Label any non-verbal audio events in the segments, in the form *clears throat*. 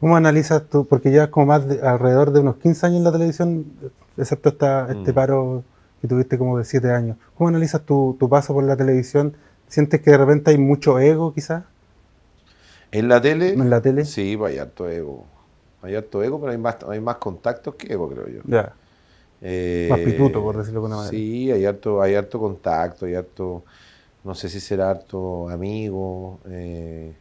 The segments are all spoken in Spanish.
¿Cómo analizas tú? Porque llevas como más de, alrededor de unos 15 años en la televisión, excepto esta, este mm. paro que tuviste como de 7 años. ¿Cómo analizas tu, tu paso por la televisión? ¿Sientes que de repente hay mucho ego quizás? ¿En la tele? ¿En la tele? Sí, pues, hay harto ego. Hay harto ego, pero hay más, hay más contactos que ego, creo yo. Ya. Eh, más pituto, por decirlo de una manera. Sí, hay harto, hay harto contacto, hay harto, no sé si será harto amigo. Eh,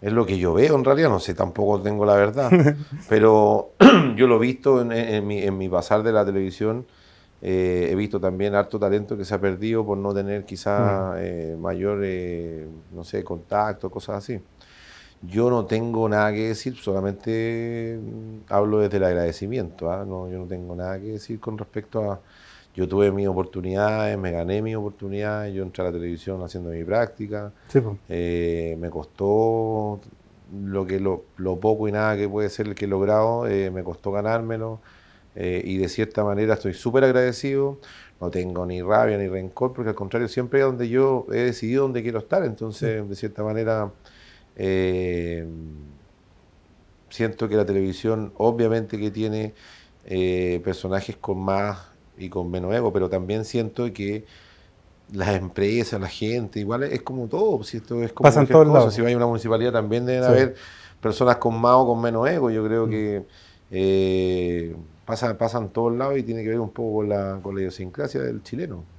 es lo que yo veo en realidad, no sé, tampoco tengo la verdad, *laughs* pero *clears throat* yo lo he visto en, mi, en pasar de la televisión, eh, he visto también harto talento que se ha perdido por no tener quizás mm. eh, mayor, eh, no sé, contacto, cosas así. Yo no tengo nada que decir, solamente mm, hablo desde el agradecimiento, ¿ah? no, yo no tengo nada que decir con respecto a yo tuve mis oportunidades, me gané mis oportunidades, yo entré a la televisión haciendo mi práctica, eh, me costó lo que lo, poco y nada que puede ser el que he logrado, eh, me costó ganármelo eh, y de cierta manera estoy súper agradecido, no tengo ni rabia ni rencor, porque al contrario, siempre es donde yo he decidido dónde quiero estar, entonces de cierta manera siento que la televisión obviamente que tiene personajes con más y con menos ego, pero también siento que las empresas, la gente, igual es como todo, si esto es como Pasan todos lados. si hay una municipalidad también deben haber personas con más o con menos ego, yo creo mm. que eh, pasa, pasan todos lados y tiene que ver un poco la, con la idiosincrasia del chileno.